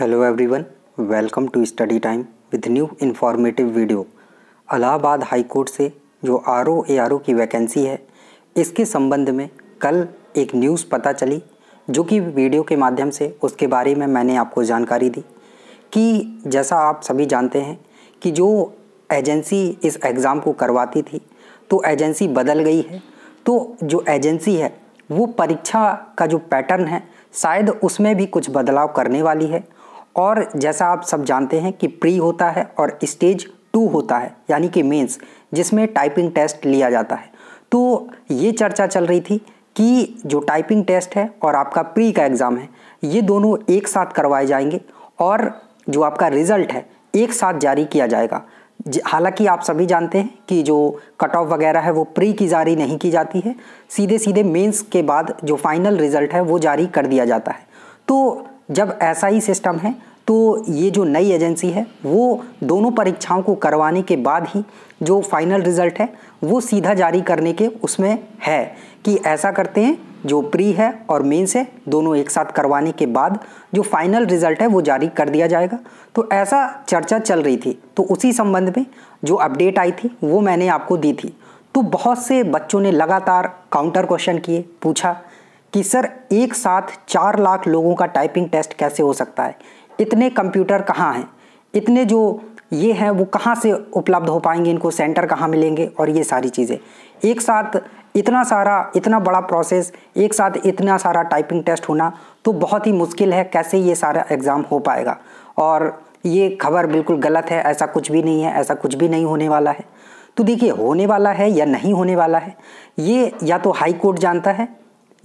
hello everyone welcome to study time with new informative video Allahabad high court से जो R O A R O की vacancy है इसके संबंध में कल एक न्यूज़ पता चली जो कि वीडियो के माध्यम से उसके बारे में मैंने आपको जानकारी दी कि जैसा आप सभी जानते हैं कि जो एजेंसी इस एग्ज़ाम को करवाती थी तो एजेंसी बदल गई है तो जो एजेंसी है वो परीक्षा का जो पैटर्न है शायद उसमें भी कुछ बदलाव करने वाली है और जैसा आप सब जानते हैं कि प्री होता है और स्टेज टू होता है यानी कि मेंस जिसमें टाइपिंग टेस्ट लिया जाता है तो ये चर्चा चल रही थी कि जो टाइपिंग टेस्ट है और आपका प्री का एग्ज़ाम है ये दोनों एक साथ करवाए जाएंगे और जो आपका रिज़ल्ट है एक साथ जारी किया जाएगा हालांकि आप सभी जानते हैं कि जो कट ऑफ वगैरह है वो प्री की जारी नहीं की जाती है सीधे सीधे मेंस के बाद जो फाइनल रिज़ल्ट है वो जारी कर दिया जाता है तो जब ऐसा ही सिस्टम है तो ये जो नई एजेंसी है वो दोनों परीक्षाओं को करवाने के बाद ही जो फाइनल रिज़ल्ट है वो सीधा जारी करने के उसमें है कि ऐसा करते हैं जो प्री है और मेंस है दोनों एक साथ करवाने के बाद जो फाइनल रिज़ल्ट है वो जारी कर दिया जाएगा तो ऐसा चर्चा चल रही थी तो उसी संबंध में जो अपडेट आई थी वो मैंने आपको दी थी तो बहुत से बच्चों ने लगातार काउंटर क्वेश्चन किए पूछा कि सर एक साथ चार लाख लोगों का टाइपिंग टेस्ट कैसे हो सकता है इतने कंप्यूटर कहाँ हैं इतने जो ये हैं वो कहाँ से उपलब्ध हो पाएंगे इनको सेंटर कहाँ मिलेंगे और ये सारी चीज़ें एक साथ इतना सारा इतना बड़ा प्रोसेस एक साथ इतना सारा टाइपिंग टेस्ट होना तो बहुत ही मुश्किल है कैसे ये सारा एग्ज़ाम हो पाएगा और ये खबर बिल्कुल गलत है ऐसा कुछ भी नहीं है ऐसा कुछ भी नहीं होने वाला है तो देखिए होने वाला है या नहीं होने वाला है ये या तो हाई कोर्ट जानता है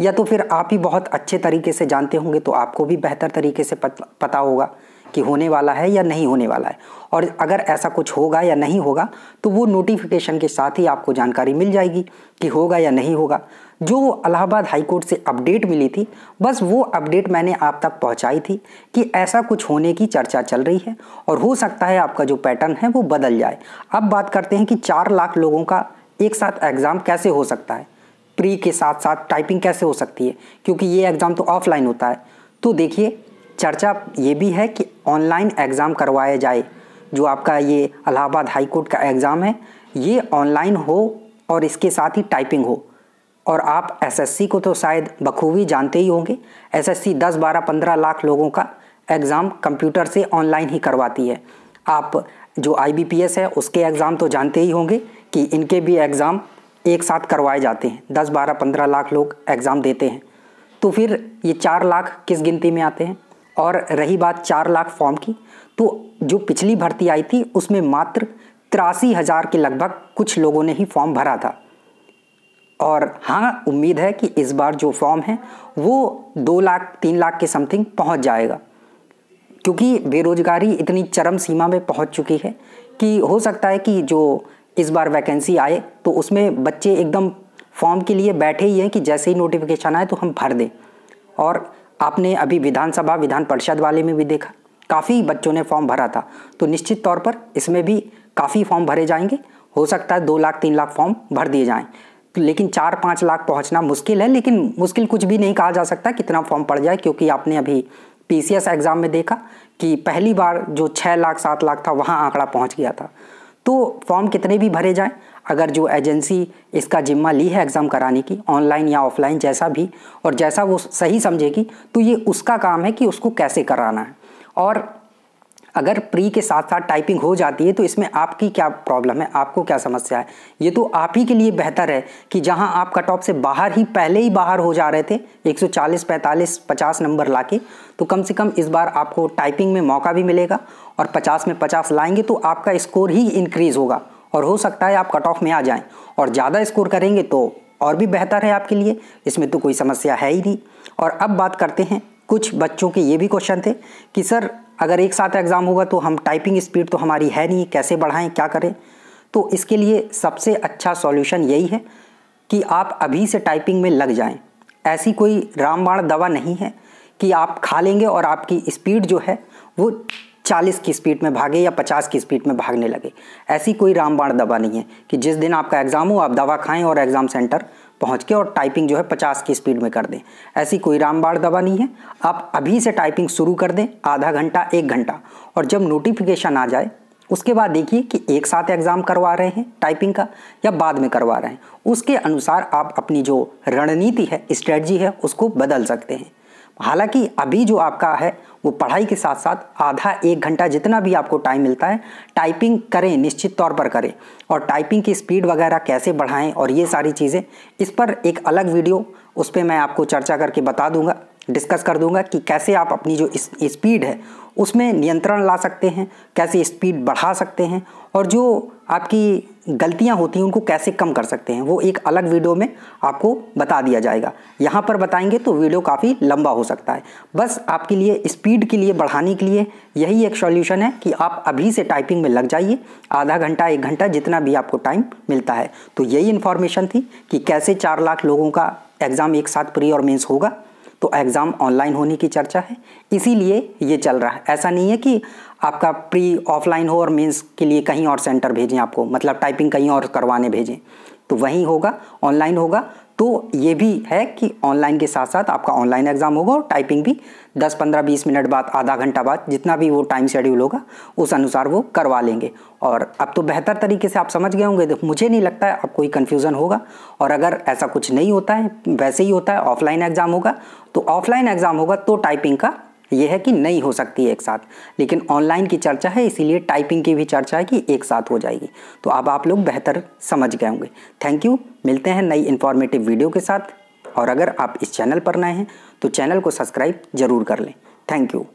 या तो फिर आप ही बहुत अच्छे तरीके से जानते होंगे तो आपको भी बेहतर तरीके से पता होगा कि होने वाला है या नहीं होने वाला है और अगर ऐसा कुछ होगा या नहीं होगा तो वो नोटिफिकेशन के साथ ही आपको जानकारी मिल जाएगी कि होगा या नहीं होगा जो अलाहाबाद हाईकोर्ट से अपडेट मिली थी बस वो अपडेट मैंने आप तक पहुंचाई थी कि ऐसा कुछ होने की चर्चा चल रही है और हो सकता है आपका जो पैटर्न है वो बदल जाए अब बात करते हैं कि चार लाख लोगों का एक साथ एग्ज़ाम कैसे हो सकता है प्री के साथ साथ टाइपिंग कैसे हो सकती है क्योंकि ये एग्ज़ाम तो ऑफलाइन होता है तो देखिए चर्चा ये भी है कि ऑनलाइन एग्ज़ाम करवाया जाए जो आपका ये अलाहाबाद हाई कोर्ट का एग्ज़ाम है ये ऑनलाइन हो और इसके साथ ही टाइपिंग हो और आप एसएससी को तो शायद बखूबी जानते ही होंगे एसएससी 10 12 15 लाख लोगों का एग्ज़ाम कंप्यूटर से ऑनलाइन ही करवाती है आप जो आईबीपीएस है उसके एग्ज़ाम तो जानते ही होंगे कि इनके भी एग्ज़ाम एक साथ करवाए जाते हैं दस बारह पंद्रह लाख लोग एग्ज़ाम देते हैं तो फिर ये चार लाख किस गिनती में आते हैं और रही बात चार लाख फॉर्म की तो जो पिछली भर्ती आई थी उसमें मात्र तिरासी हज़ार के लगभग कुछ लोगों ने ही फॉर्म भरा था और हाँ उम्मीद है कि इस बार जो फॉर्म है वो दो लाख तीन लाख के समथिंग पहुंच जाएगा क्योंकि बेरोज़गारी इतनी चरम सीमा में पहुंच चुकी है कि हो सकता है कि जो इस बार वैकेंसी आए तो उसमें बच्चे एकदम फॉर्म के लिए बैठे ही हैं कि जैसे ही नोटिफिकेशन आए तो हम भर दें और आपने अभी विधानसभा विधान परिषद वाले में भी देखा काफ़ी बच्चों ने फॉर्म भरा था तो निश्चित तौर पर इसमें भी काफ़ी फॉर्म भरे जाएंगे हो सकता है दो लाख तीन लाख फॉर्म भर दिए जाएँ लेकिन चार पाँच लाख पहुँचना मुश्किल है लेकिन मुश्किल कुछ भी नहीं कहा जा सकता कितना फॉर्म पड़ जाए क्योंकि आपने अभी पी एग्ज़ाम में देखा कि पहली बार जो छः लाख सात लाख था वहाँ आंकड़ा पहुँच गया था तो फॉर्म कितने भी भरे जाएँ अगर जो एजेंसी इसका जिम्मा ली है एग्ज़ाम कराने की ऑनलाइन या ऑफलाइन जैसा भी और जैसा वो सही समझेगी तो ये उसका काम है कि उसको कैसे कराना है और अगर प्री के साथ साथ टाइपिंग हो जाती है तो इसमें आपकी क्या प्रॉब्लम है आपको क्या समस्या है ये तो आप ही के लिए बेहतर है कि जहां आप कट ऑफ से बाहर ही पहले ही बाहर हो जा रहे थे 140, 45, 50 नंबर लाके तो कम से कम इस बार आपको टाइपिंग में मौका भी मिलेगा और 50 में 50 लाएंगे तो आपका स्कोर ही इंक्रीज़ होगा और हो सकता है आप कट ऑफ में आ जाएं और ज़्यादा स्कोर करेंगे तो और भी बेहतर है आपके लिए इसमें तो कोई समस्या है ही नहीं और अब बात करते हैं कुछ बच्चों के ये भी क्वेश्चन थे कि सर अगर एक साथ एग्ज़ाम होगा तो हम टाइपिंग स्पीड तो हमारी है नहीं कैसे बढ़ाएं क्या करें तो इसके लिए सबसे अच्छा सॉल्यूशन यही है कि आप अभी से टाइपिंग में लग जाएं ऐसी कोई रामबाण दवा नहीं है कि आप खा लेंगे और आपकी स्पीड जो है वो 40 की स्पीड में भागे या 50 की स्पीड में भागने लगे ऐसी कोई रामबाण दवा नहीं है कि जिस दिन आपका एग्ज़ाम हो आप दवा खाएं और एग्ज़ाम सेंटर पहुंच के और टाइपिंग जो है 50 की स्पीड में कर दें ऐसी कोई रामबाण दवा नहीं है आप अभी से टाइपिंग शुरू कर दें आधा घंटा एक घंटा और जब नोटिफिकेशन आ जाए उसके बाद देखिए कि एक साथ एग्ज़ाम करवा रहे हैं टाइपिंग का या बाद में करवा रहे हैं उसके अनुसार आप अपनी जो रणनीति है स्ट्रेटजी है उसको बदल सकते हैं हालांकि अभी जो आपका है वो पढ़ाई के साथ साथ आधा एक घंटा जितना भी आपको टाइम मिलता है टाइपिंग करें निश्चित तौर पर करें और टाइपिंग की स्पीड वगैरह कैसे बढ़ाएं और ये सारी चीज़ें इस पर एक अलग वीडियो उस पर मैं आपको चर्चा करके बता दूंगा डिस्कस कर दूंगा कि कैसे आप अपनी जो स्पीड है उसमें नियंत्रण ला सकते हैं कैसे स्पीड बढ़ा सकते हैं और जो आपकी गलतियां होती हैं उनको कैसे कम कर सकते हैं वो एक अलग वीडियो में आपको बता दिया जाएगा यहाँ पर बताएंगे तो वीडियो काफ़ी लंबा हो सकता है बस आपके लिए स्पीड के लिए बढ़ाने के लिए यही एक सॉल्यूशन है कि आप अभी से टाइपिंग में लग जाइए आधा घंटा एक घंटा जितना भी आपको टाइम मिलता है तो यही इन्फॉर्मेशन थी कि कैसे चार लाख लोगों का एग्ज़ाम एक साथ प्री और मेन्स होगा तो एग्ज़ाम ऑनलाइन होने की चर्चा है इसीलिए ये चल रहा है ऐसा नहीं है कि आपका प्री ऑफलाइन हो और मेंस के लिए कहीं और सेंटर भेजें आपको मतलब टाइपिंग कहीं और करवाने भेजें तो वहीं होगा ऑनलाइन होगा तो ये भी है कि ऑनलाइन के साथ साथ आपका ऑनलाइन एग्ज़ाम होगा और टाइपिंग भी 10 15 20 मिनट बाद आधा घंटा बाद जितना भी वो टाइम शेड्यूल होगा उस अनुसार वो करवा लेंगे और अब तो बेहतर तरीके से आप समझ गए होंगे तो मुझे नहीं लगता है अब कोई कन्फ्यूज़न होगा और अगर ऐसा कुछ नहीं होता है वैसे ही होता है ऑफलाइन एग्ज़ाम होगा तो ऑफलाइन एग्ज़ाम होगा तो टाइपिंग का यह है कि नहीं हो सकती एक साथ लेकिन ऑनलाइन की चर्चा है इसीलिए टाइपिंग की भी चर्चा है कि एक साथ हो जाएगी तो अब आप लोग बेहतर समझ गए होंगे थैंक यू मिलते हैं नई इन्फॉर्मेटिव वीडियो के साथ और अगर आप इस चैनल पर नए हैं तो चैनल को सब्सक्राइब जरूर कर लें थैंक यू